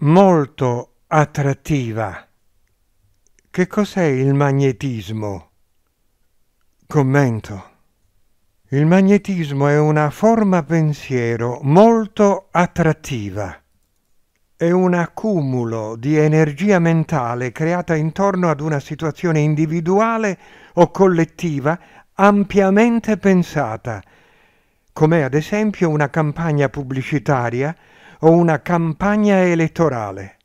molto attrattiva. Che cos'è il magnetismo? Commento. Il magnetismo è una forma pensiero molto attrattiva. È un accumulo di energia mentale creata intorno ad una situazione individuale o collettiva ampiamente pensata, come ad esempio una campagna pubblicitaria o una campagna elettorale.